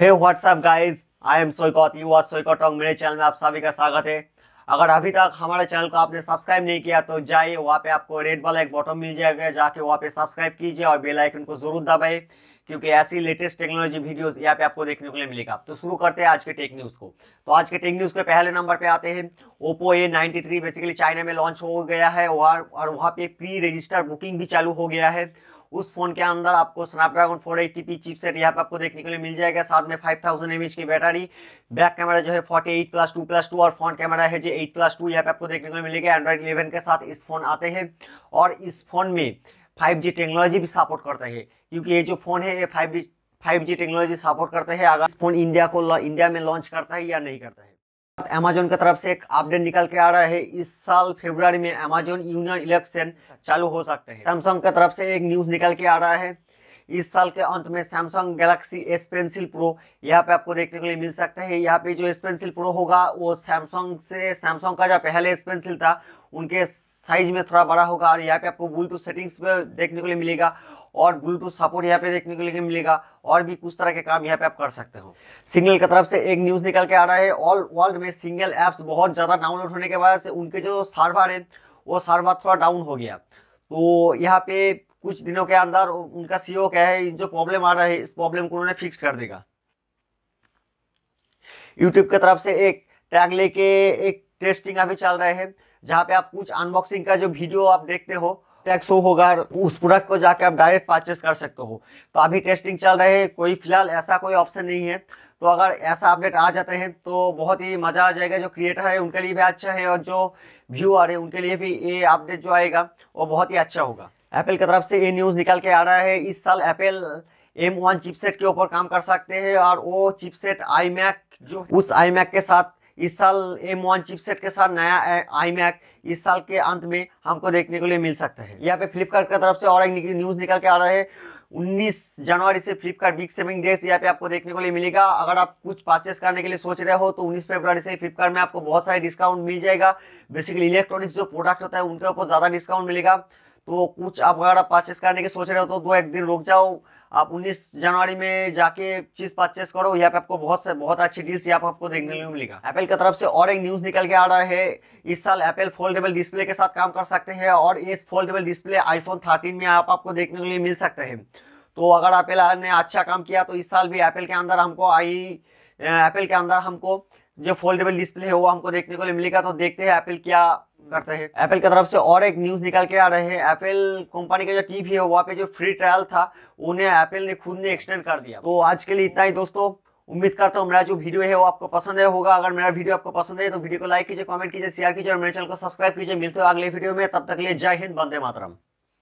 hey what's up guys I am सोयकौत you are सोईकॉट मेरे चैनल में आप सभी का स्वागत है अगर अभी तक हमारे चैनल को आपने सब्सक्राइब नहीं किया तो जाइए वहाँ पे आपको रेड वाला एक बॉटम मिल जाएगा जाके वहाँ पे सब्सक्राइब कीजिए और बेल आइकन को जरूर दबाए क्योंकि ऐसी लेटेस्ट टेक्नोलॉजी वीडियोस यहाँ पे आपको देखने को मिलेगा तो शुरू करते हैं आज के टेक न्यूज़ को तो आज के टेक न्यूज़ के पहले नंबर पे आते हैं Oppo A ninety three basically China में लॉन्च हो गया है और वहाँ पे प्री रजिस्टर बुकिंग भी चालू हो गया है उस फोन के अंदर आपको स्नैपड्रैगन फोर एट्टी सेट यहाँ पे आपको देखने के लिए मिल जाएगा साथ में फाइव थाउजेंड की बैटरी बैक कैमरा जो है forty eight plus two plus two और फ्रंट कैमरा है जो एट प्लस टू यहाँ पे आपको देखने को मिलेगा एंड्रॉइड इलेवन के साथ इस फोन आते हैं और इस फोन में फाइव जी टेक्नोलॉजी भी सपोर्ट करता है क्योंकि ये जो फोन है ये five G five G technology support करता है अगर फोन इंडिया को इंडिया में लॉन्च करता है या नहीं करता है अमेजोन की तरफ से एक अपडेट निकल के आ रहा है इस साल फेब्रुआरी में अमेजोन यूनियन इलेक्शन चालू हो सकते हैं सैमसंग की तरफ से एक न्यूज़ निकल के आ रहा है इस साल के अंत में Samsung Galaxy S pencil pro यहाँ पे आपको देखने के लिए मिल सकता है यहाँ पे जो एस पेंसिल प्रो होगा वो सैमसंग से सैमसंग का जो पहले एस पेंसिल था उनके साइज में थोड़ा बड़ा होगा और यहाँ पे आपको ब्लूटूथ सेटिंग्स में देखने को लिए मिलेगा और ब्लूटूथ सपोर्ट यहाँ पे देखने को लिए मिलेगा और भी कुछ तरह के काम यहाँ पे आप कर सकते हो सिग्नल की तरफ से एक न्यूज़ निकल के आ रहा है ऑल वर्ल्ड में सिंगल एप्स बहुत ज़्यादा डाउनलोड होने के वजह से उनके जो सर्वर है वो सर्वर थोड़ा डाउन हो गया तो यहाँ पे कुछ दिनों के अंदर उनका सीओ e क्या है जो प्रॉब्लम आ रहा है इस प्रॉब्लम को उन्होंने फिक्स कर देगा यूट्यूब की तरफ से एक टैग लेके एक टेस्टिंग अभी चल रहे हैं जहाँ पे आप कुछ अनबॉक्सिंग का जो वीडियो आप देखते हो टैक्स होगा उस प्रोडक्ट को जाके आप डायरेक्ट परचेस कर सकते हो तो अभी टेस्टिंग चल रहे है कोई फिलहाल ऐसा कोई ऑप्शन नहीं है तो अगर ऐसा अपडेट आ जाते हैं तो बहुत ही मज़ा आ जाएगा जो क्रिएटर है उनके लिए भी अच्छा है और जो व्यूअर है उनके लिए भी ये अपडेट जो आएगा वो बहुत ही अच्छा होगा एप्पल की तरफ से ये न्यूज़ निकल के आ रहा है इस साल एप्पल एम वन चिपसेट के ऊपर काम कर सकते हैं और वो चिपसेट आई मैक जो उस आई मैक के साथ इस साल एम वन चिपसेट के साथ नया आई मैक इस साल के अंत में हमको देखने के लिए मिल सकता है यहाँ पे फ्लिपकार्ट की तरफ से और एक न्यूज़ निकल के आ रहा है 19 जनवरी से फ्लिपकार्ट बिग सेविंग डेज यहाँ पे आपको देखने को लिए मिलेगा अगर आप कुछ परचेस करने के लिए सोच रहे हो तो 19 फरवरी से फ्लिपकार्ट में आपको बहुत सारे डिस्काउंट मिल जाएगा बेसिकली इलेक्ट्रॉनिक्स जो प्रोडक्ट होता है उनके ऊपर ज़्यादा डिस्काउंट मिलेगा तो कुछ आप अगर आप परचेस करने के सोच रहे हो तो दो एक दिन रुक जाओ आप 19 जनवरी में जाके चीज परचेस करो यहाँ पे आपको बहुत से बहुत अच्छी डील्स यहाँ पे आपको देखने को मिलेगा एप्पल की तरफ से और एक न्यूज निकल के आ रहा है इस साल एप्पल फोल्डेबल डिस्प्ले के साथ काम कर सकते हैं और इस फोल्डेबल डिस्प्ले आईफोन थर्टीन में आप आपको देखने के लिए मिल सकते हैं तो अगर एप्पल ने अच्छा काम किया तो इस साल भी एप्पल के अंदर हमको आई एप्पल के अंदर हमको जो फोल्डेबल डिस्प्ले है वो हमको देखने को मिलेगा तो देखते हैं एप्पल क्या करते हैं एप्पल की तरफ से और एक न्यूज निकल के आ रहे हैं एप्पल कंपनी का जो टीवी है वहाँ पे जो फ्री ट्रायल था उन्हें एप्पल ने खुद ने एक्सटेंड कर दिया तो आज के लिए इतना ही दोस्तों उम्मीद करता हूँ मेरा जो वीडियो है वो आपको पसंद है होगा अगर मेरा वीडियो आपको पसंद है तो वीडियो को लाइक कीजिए कमेंट कीजिए शेयर कीजिए और मेरे चैनल को सब्सक्राइब कीजिए मिलते हो अगले वीडियो में तब तक लिए जय हिंद बंदे मातरम